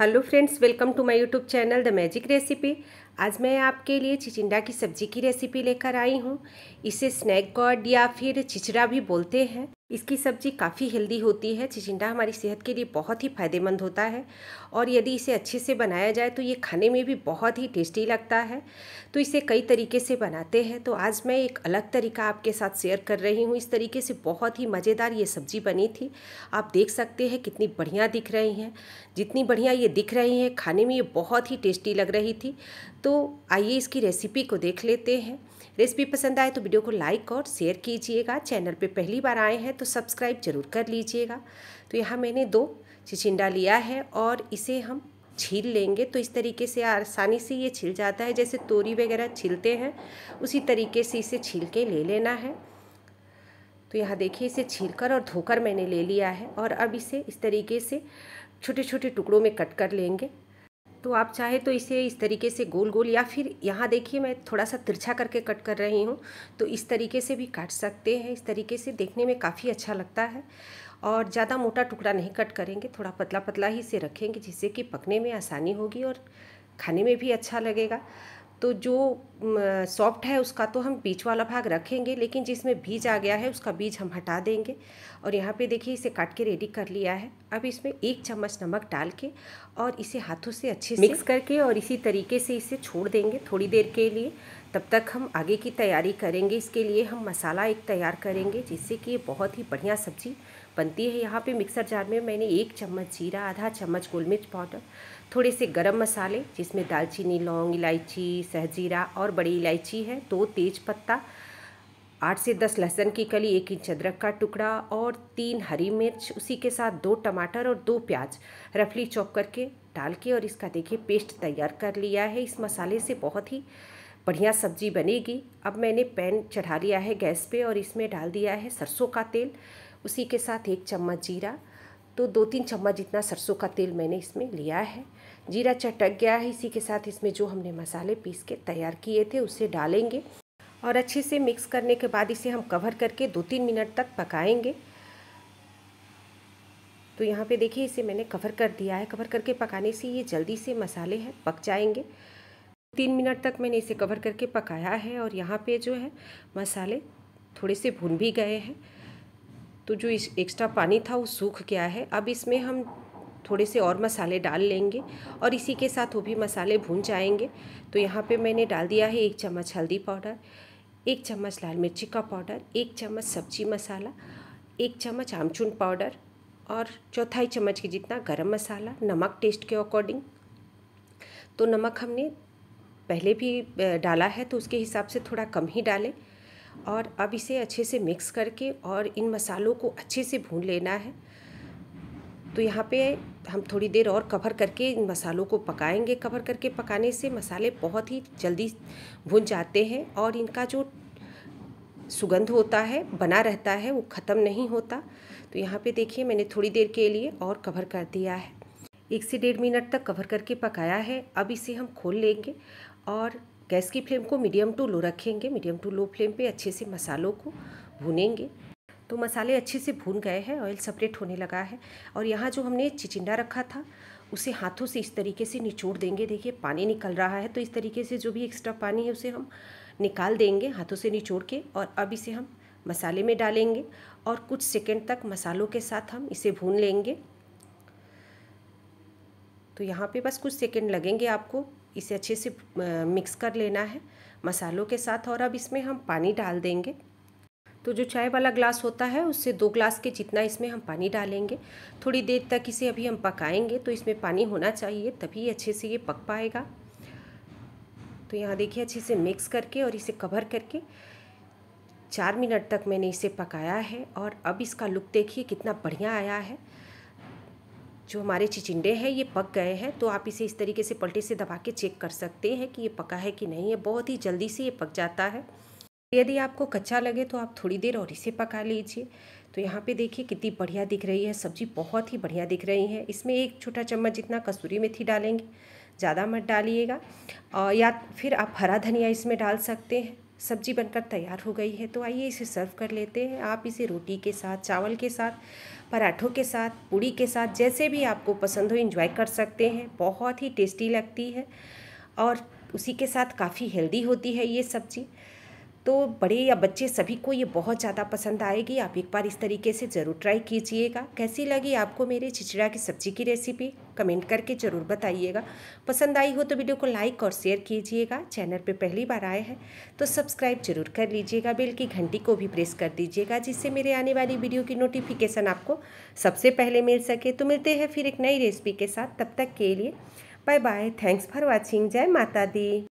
hello friends welcome to my youtube channel the magic recipe आज मैं आपके लिए चिचिंडा की सब्जी की रेसिपी लेकर आई हूँ इसे स्नैक गॉड या फिर चिचड़ा भी बोलते हैं इसकी सब्जी काफ़ी हेल्दी होती है चिचिंडा हमारी सेहत के लिए बहुत ही फ़ायदेमंद होता है और यदि इसे अच्छे से बनाया जाए तो ये खाने में भी बहुत ही टेस्टी लगता है तो इसे कई तरीके से बनाते हैं तो आज मैं एक अलग तरीका आपके साथ शेयर कर रही हूँ इस तरीके से बहुत ही मज़ेदार ये सब्जी बनी थी आप देख सकते हैं कितनी बढ़िया दिख रही हैं जितनी बढ़िया ये दिख रही हैं खाने में ये बहुत ही टेस्टी लग रही थी तो तो आइए इसकी रेसिपी को देख लेते हैं रेसिपी पसंद आए तो वीडियो को लाइक और शेयर कीजिएगा चैनल पे पहली बार आए हैं तो सब्सक्राइब जरूर कर लीजिएगा तो यहाँ मैंने दो चिचिंडा लिया है और इसे हम छील लेंगे तो इस तरीके से आसानी से ये छिल जाता है जैसे तोरी वगैरह छिलते हैं उसी तरीके से इसे छील के ले लेना है तो यहाँ देखिए इसे कर और धोकर मैंने ले लिया है और अब इसे इस तरीके से छोटे छोटे टुकड़ों में कट कर लेंगे तो आप चाहे तो इसे इस तरीके से गोल गोल या फिर यहाँ देखिए मैं थोड़ा सा तिरछा करके कट कर रही हूँ तो इस तरीके से भी काट सकते हैं इस तरीके से देखने में काफ़ी अच्छा लगता है और ज़्यादा मोटा टुकड़ा नहीं कट करेंगे थोड़ा पतला पतला ही इसे रखेंगे जिससे कि पकने में आसानी होगी और खाने में भी अच्छा लगेगा तो जो सॉफ्ट है उसका तो हम बीच वाला भाग रखेंगे लेकिन जिसमें बीज आ गया है उसका बीज हम हटा देंगे और यहाँ पे देखिए इसे काट के रेडी कर लिया है अब इसमें एक चम्मच नमक डाल के और इसे हाथों से अच्छे से मिक्स करके और इसी तरीके से इसे छोड़ देंगे थोड़ी देर के लिए तब तक हम आगे की तैयारी करेंगे इसके लिए हम मसाला एक तैयार करेंगे जिससे कि ये बहुत ही बढ़िया सब्ज़ी बनती है यहाँ पे मिक्सर जार में मैंने एक चम्मच जीरा आधा चम्मच गोल मिर्च पाउडर थोड़े से गरम मसाले जिसमें दालचीनी लौंग इलायची सहजीरा और बड़ी इलायची है दो तेज पत्ता आठ से दस लहसुन की कली एक इंच अदरक का टुकड़ा और तीन हरी मिर्च उसी के साथ दो टमाटर और दो प्याज रफली चॉप करके डाल के और इसका देखिए पेस्ट तैयार कर लिया है इस मसाले से बहुत ही बढ़िया सब्जी बनेगी अब मैंने पैन चढ़ा लिया है गैस पे और इसमें डाल दिया है सरसों का तेल उसी के साथ एक चम्मच जीरा तो दो तीन चम्मच जितना सरसों का तेल मैंने इसमें लिया है जीरा चटक गया है इसी के साथ इसमें जो हमने मसाले पीस के तैयार किए थे उसे डालेंगे और अच्छे से मिक्स करने के बाद इसे हम कवर करके दो तीन मिनट तक पकाएंगे तो यहाँ पे देखिए इसे मैंने कवर कर दिया है कवर करके पकाने से ये जल्दी से मसाले हैं पक जाएंगे तीन मिनट तक मैंने इसे कवर करके पकाया है और यहाँ पे जो है मसाले थोड़े से भून भी गए हैं तो जो इस एक्स्ट्रा पानी था वो सूख गया है अब इसमें हम थोड़े से और मसाले डाल लेंगे और इसी के साथ वो भी मसाले भून जाएंगे तो यहाँ पे मैंने डाल दिया है एक चम्मच हल्दी पाउडर एक चम्मच लाल मिर्ची का पाउडर एक चम्मच सब्जी मसाला एक चम्मच आमचून पाउडर और चौथाई चम्मच के जितना गरम मसाला नमक टेस्ट के अकॉर्डिंग तो नमक हमने पहले भी डाला है तो उसके हिसाब से थोड़ा कम ही डालें और अब इसे अच्छे से मिक्स करके और इन मसालों को अच्छे से भून लेना है तो यहाँ पे हम थोड़ी देर और कवर करके इन मसालों को पकाएंगे कवर करके पकाने से मसाले बहुत ही जल्दी भुन जाते हैं और इनका जो सुगंध होता है बना रहता है वो ख़त्म नहीं होता तो यहाँ पे देखिए मैंने थोड़ी देर के लिए और कवर कर दिया है एक से डेढ़ मिनट तक कवर करके पकाया है अब इसे हम खोल लेंगे और गैस की फ्लेम को मीडियम टू लो रखेंगे मीडियम टू लो फ्लेम पे अच्छे से मसालों को भूनेंगे तो मसाले अच्छे से भून गए हैं ऑयल सेपरेट होने लगा है और यहाँ जो हमने चिचिंडा रखा था उसे हाथों से इस तरीके से निचोड़ देंगे देखिए पानी निकल रहा है तो इस तरीके से जो भी एक्स्ट्रा पानी है उसे हम निकाल देंगे हाथों से निचोड़ के और अब इसे हम मसाले में डालेंगे और कुछ सेकेंड तक मसालों के साथ हम इसे भून लेंगे तो यहाँ पे बस कुछ सेकेंड लगेंगे आपको इसे अच्छे से मिक्स कर लेना है मसालों के साथ और अब इसमें हम पानी डाल देंगे तो जो चाय वाला ग्लास होता है उससे दो ग्लास के जितना इसमें हम पानी डालेंगे थोड़ी देर तक इसे अभी हम पकाएंगे तो इसमें पानी होना चाहिए तभी अच्छे से ये पक पाएगा तो यहाँ देखिए अच्छे से मिक्स करके और इसे कवर करके चार मिनट तक मैंने इसे पकाया है और अब इसका लुक देखिए कितना बढ़िया आया है जो हमारे चिचिंडे हैं ये पक गए हैं तो आप इसे इस तरीके से पलटे से दबा के चेक कर सकते हैं कि ये पका है कि नहीं है बहुत ही जल्दी से ये पक जाता है यदि आपको कच्चा लगे तो आप थोड़ी देर और इसे पका लीजिए तो यहाँ पे देखिए कितनी बढ़िया दिख रही है सब्जी बहुत ही बढ़िया दिख रही है इसमें एक छोटा चम्मच जितना कसूरी मेथी डालेंगे ज़्यादा मत डालिएगा या फिर आप हरा धनिया इसमें डाल सकते हैं सब्जी बनकर तैयार हो गई है तो आइए इसे सर्व कर लेते हैं आप इसे रोटी के साथ चावल के साथ पराठों के साथ पूड़ी के साथ जैसे भी आपको पसंद हो इन्जॉय कर सकते हैं बहुत ही टेस्टी लगती है और उसी के साथ काफ़ी हेल्दी होती है ये सब्ज़ी तो बड़े या बच्चे सभी को ये बहुत ज़्यादा पसंद आएगी आप एक बार इस तरीके से ज़रूर ट्राई कीजिएगा कैसी लगी आपको मेरे छिचड़ा की सब्जी की रेसिपी कमेंट करके ज़रूर बताइएगा पसंद आई हो तो वीडियो को लाइक और शेयर कीजिएगा चैनल पे पहली बार आए हैं तो सब्सक्राइब जरूर कर लीजिएगा बेल की घंटी को भी प्रेस कर दीजिएगा जिससे मेरे आने वाली वीडियो की नोटिफिकेशन आपको सबसे पहले मिल सके तो मिलते हैं फिर एक नई रेसिपी के साथ तब तक के लिए bye bye thanks for watching जय माता दी